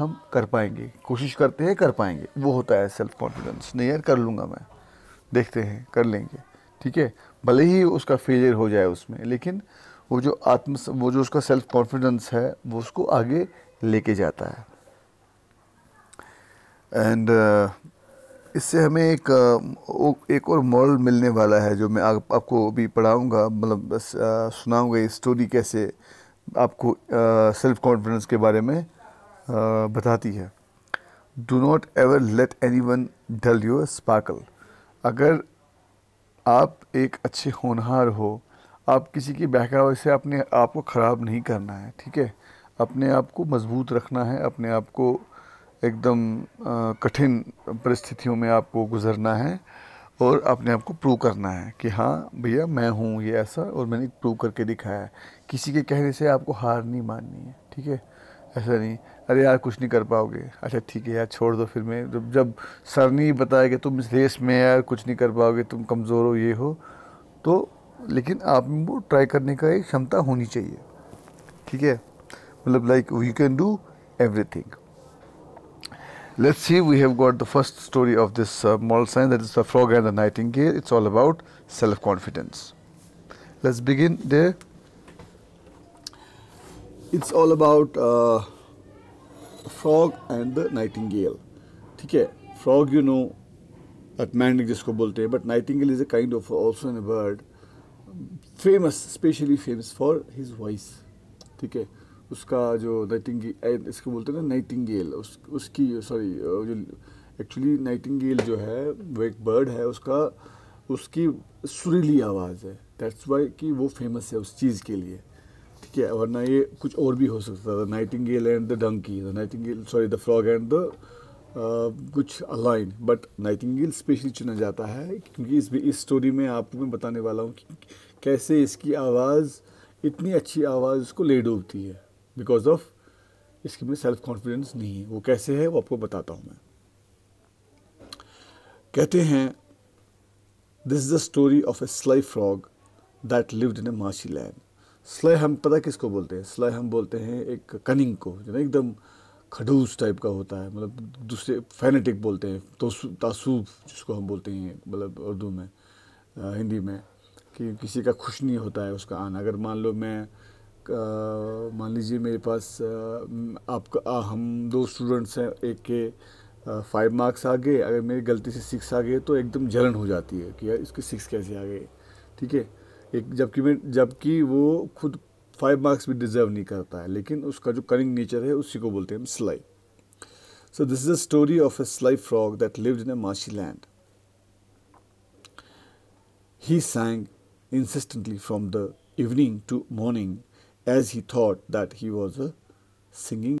हम कर पाएंगे कोशिश करते हैं कर पाएंगे वो होता है सेल्फ कॉन्फिडेंस नहीं यार कर लूँगा मैं देखते हैं कर लेंगे ठीक है भले ही उसका फेलियर हो जाए उसमें लेकिन वो जो आत्म वो जो उसका सेल्फ कॉन्फिडेंस है वो उसको आगे लेके जाता है एंड uh, इससे हमें एक uh, एक और मॉडल मिलने वाला है जो मैं आप, आपको अभी पढ़ाऊँगा मतलब uh, सुनाऊँगा ये स्टोरी कैसे आपको सेल्फ uh, कॉन्फिडेंस के बारे में बताती है do not ever let anyone dull your sparkle अगर आप एक अच्छे होनहार हो आप किसी की बहकावे से अपने आप को ख़राब नहीं करना है ठीक है अपने आप को मजबूत रखना है अपने आप को एकदम कठिन परिस्थितियों में आपको गुजरना है और अपने आप को प्रूव करना है कि हाँ भैया मैं हूँ ये ऐसा और मैंने प्रूव करके दिखाया है किसी के कहने से आपको हार नहीं माननी है ठीक है ऐसा नहीं अरे यार कुछ नहीं कर पाओगे अच्छा ठीक है यार छोड़ दो फिर में जब जब सर ने बताया कि तुम इस रेस में यार कुछ नहीं कर पाओगे तुम कमज़ोर हो ये हो तो लेकिन आप में वो ट्राई करने का एक क्षमता होनी चाहिए ठीक है मतलब like you can do everything let's see we have got the first story of this mall sign that is the frog and the nightingale it's all about self confidence let's begin there it's all about frog and the nightingale ठीक है frog you know मैंडिक जिसको बोलते हैं but nightingale is a kind of also an bird famous specially famous for his voice ठीक है उसका जो नाइटिंग इसको बोलते हैं ना नाइटिंगेल उस उसकी सॉरी जो एक्चुअली नाइटिंगेल जो है वो एक बर्ड है उसका उसकी सुरीली आवाज़ है दैट्स वाई कि वो फेमस है उस चीज़ के लिए ठीक है वरना ये कुछ और भी हो सकता था nightingale and the donkey the nightingale sorry the frog and the कुछ अलाइन बट नाइटिंगेल स्पेशली चुना जाता है क्योंकि इस इस स्टोरी में आपको मैं बताने वाला हूँ कि कैसे इसकी आवाज़ इतनी अच्छी आवाज़ उसको ले डूबती है बिकॉज ऑफ इसके में सेल्फ कॉन्फिडेंस नहीं है वो कैसे है वो आपको बताता हूँ मैं कहते हैं this is the story of a sly frog that lived in a marshy land हम पता किसको बोलते हैं हम बोलते हैं एक कनिंग को जो ना एकदम खडूस टाइप का होता है मतलब दूसरे फैनेटिक बोलते हैं तो तासुब जिसको हम बोलते हैं मतलब उर्दू में आ, हिंदी में कि किसी का खुश नहीं होता है उसका आना अगर मान लो मैं मान लीजिए मेरे पास आपका हम दो स्टूडेंट्स हैं एक के फाइव मार्क्स आ गए अगर मेरी गलती से सिक्स आ गए तो एकदम जलन हो जाती है कि यार इसके सिक्स कैसे आ गए ठीक है जबकि जबकि वो खुद फाइव मार्क्स भी डिजर्व नहीं करता है लेकिन उसका जो कनिंग नेचर है उसी को बोलते हैं sly so this is a story of a sly frog that lived in a marshy land he sang insistently from the evening to morning as he thought that he was a singing